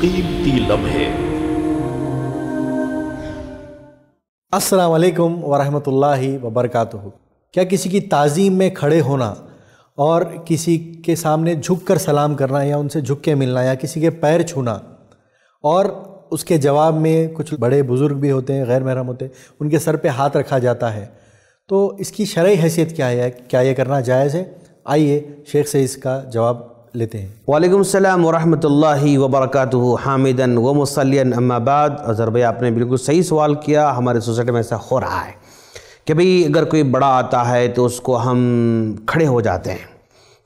कीमती लम्हे अस्सलाम वालेकुम वरहमतुल्लाहि वबरकातुहू क्या किसी की ताज़ीम में खड़े होना और किसी के सामने झुक कर सलाम करना या उनसे झुक के मिलना या किसी के पैर छूना और उसके जवाब में कुछ बड़े बुज़ुर्ग भी होते हैं गैर महरम होते हैं उनके सर पे हाथ रखा जाता है तो इसकी शरय हैसियत क्या है क्या ये करना जायज़ है आइए शेख से इसका जवाब लेते हैं वालेकुम सलाम वरहमतुल्लाहि वबरकातुहु हामिदन व मुसलियन अम्माबाद भाई आपने बिल्कुल सही सवाल किया हमारे सोसाइटी में ऐसा हो रहा है कि भाई अगर कोई बड़ा आता है तो उसको हम खड़े हो जाते हैं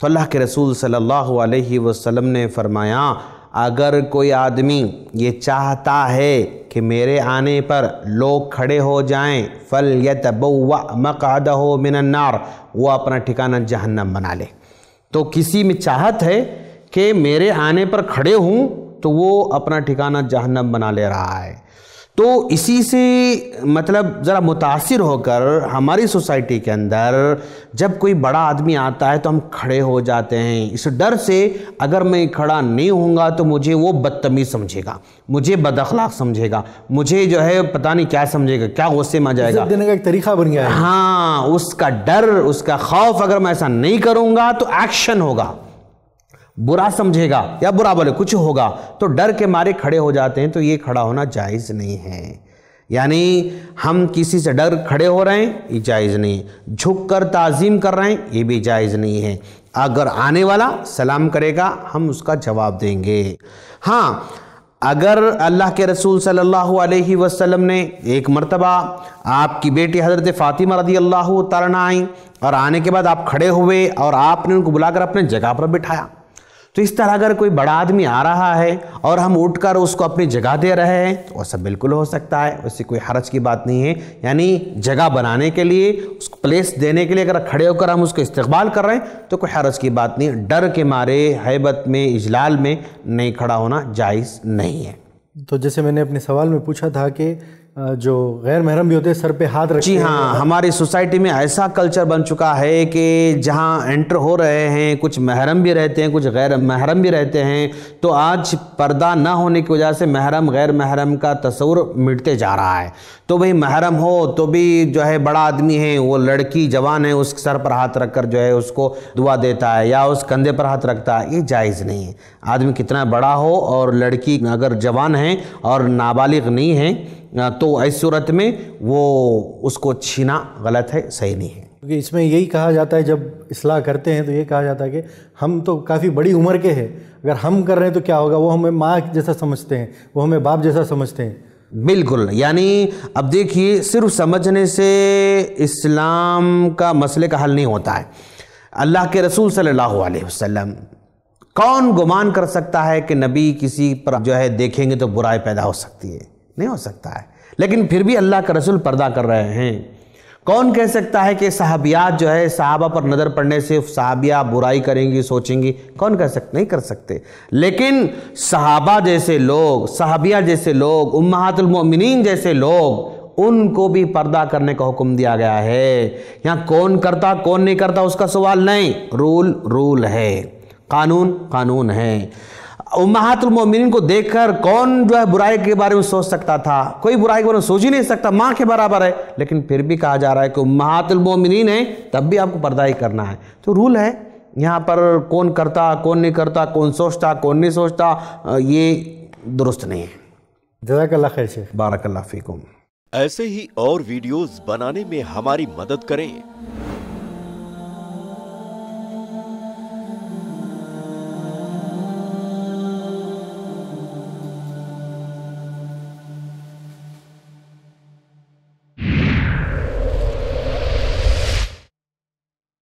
तो अल्लाह के रसूल सल्लल्लाहु अलैहि वसल्लम ने फरमाया अगर कोई आदमी ये चाहता है कि मेरे आने पर लोग खड़े हो जाएं फल यतबवा मकादहो मिनन्नार वो अपना ठिकाना जहन्नम बना ले तो किसी में चाहत है कि मेरे आने पर खड़े हूँ तो वो अपना ठिकाना जहन्नम बना ले रहा है तो इसी से मतलब ज़रा मुतासर होकर हमारी सोसाइटी के अंदर जब कोई बड़ा आदमी आता है तो हम खड़े हो जाते हैं इस डर से अगर मैं खड़ा नहीं होऊंगा तो मुझे वो बदतमीज़ समझेगा मुझे बदखलाक समझेगा मुझे जो है पता नहीं क्या समझेगा क्या गुस्से में आ जाएगा देने का एक तरीका बन गया है हाँ उसका डर उसका खौफ अगर मैं ऐसा नहीं करूँगा तो एक्शन होगा बुरा समझेगा या बुरा बोले कुछ होगा तो डर के मारे खड़े हो जाते हैं तो ये खड़ा होना जायज़ नहीं है यानी हम किसी से डर खड़े हो रहे हैं ये जायज़ नहीं है झुक कर ताज़ीम कर रहे हैं ये भी जायज़ नहीं है अगर आने वाला सलाम करेगा हम उसका जवाब देंगे हाँ अगर अल्लाह के रसूल सल्लल्लाहु अलैहि वसल्लम ने एक मरतबा आपकी बेटी हज़रत फ़ातिमा रदी अल्लाह तारा आई और आने के बाद आप खड़े हुए और आपने उनको बुलाकर अपने जगह पर बिठाया तो इस तरह अगर कोई बड़ा आदमी आ रहा है और हम उठकर उसको अपनी जगह दे रहे हैं तो वह सब बिल्कुल हो सकता है उससे कोई हरज की बात नहीं है यानी जगह बनाने के लिए उसको प्लेस देने के लिए अगर खड़े होकर हम उसको इस्तकबाल कर रहे हैं तो कोई हरज की बात नहीं डर के मारे हैबत में इजलाल में नहीं खड़ा होना जायज़ नहीं है तो जैसे मैंने अपने सवाल में पूछा था कि जो गैर महरम भी होते हैं सर पे हाथ रखते जी हाँ हमारी सोसाइटी में ऐसा कल्चर बन चुका है कि जहाँ एंटर हो रहे हैं कुछ महरम भी रहते हैं कुछ गैर महरम भी रहते हैं तो आज पर्दा ना होने की वजह से महरम गैर महरम का तस्वूर मिटते जा रहा है तो भाई महरम हो तो भी जो है बड़ा आदमी है वो लड़की जवान है उस सर पर हाथ रख कर जो है उसको दुआ देता है या उस कंधे पर हाथ रखता है ये जायज़ नहीं है आदमी कितना बड़ा हो और लड़की अगर जवान है और नाबालिग नहीं है तो ऐसी सूरत में वो उसको छीना गलत है सही नहीं है क्योंकि इसमें यही कहा जाता है जब इसलाह करते हैं तो ये कहा जाता है कि हम तो काफ़ी बड़ी उम्र के हैं अगर हम कर रहे हैं तो क्या होगा वो हमें माँ जैसा समझते हैं वो हमें बाप जैसा समझते हैं बिल्कुल यानी अब देखिए सिर्फ समझने से इस्लाम का मसले का हल नहीं होता है अल्लाह के रसूल सल्लल्लाहु अलैहि वसल्लम कौन गुमान कर सकता है कि नबी किसी पर जो है देखेंगे तो बुराई पैदा हो सकती है नहीं हो सकता है लेकिन फिर भी अल्लाह का रसूल पर्दा कर रहे हैं कौन कह सकता है कि साहबियात जो है साहबा पर नज़र पड़ने से साहबिया बुराई करेंगी सोचेंगी कौन कह सकते नहीं कर सकते लेकिन साहबा जैसे लोग साहबिया जैसे लोग उम्मातमिन जैसे लोग उनको भी पर्दा करने का हुक्म दिया गया है यहाँ कौन करता कौन नहीं करता उसका सवाल नहीं रूल रूल है कानून कानून है महातुल मोमिन को देखकर कौन जो है बुराई के बारे में सोच सकता था कोई बुराई के बारे में सोच ही नहीं सकता माँ के बराबर है लेकिन फिर भी कहा जा रहा है कि महातुल मोमिन है तब भी आपको पर्दाई करना है तो रूल है यहाँ पर कौन करता कौन नहीं करता कौन सोचता कौन नहीं सोचता ये दुरुस्त नहीं है जजाकल्ला खैर शेख बारकल्ला फ़ीकुम ऐसे ही और वीडियोस बनाने में हमारी मदद करें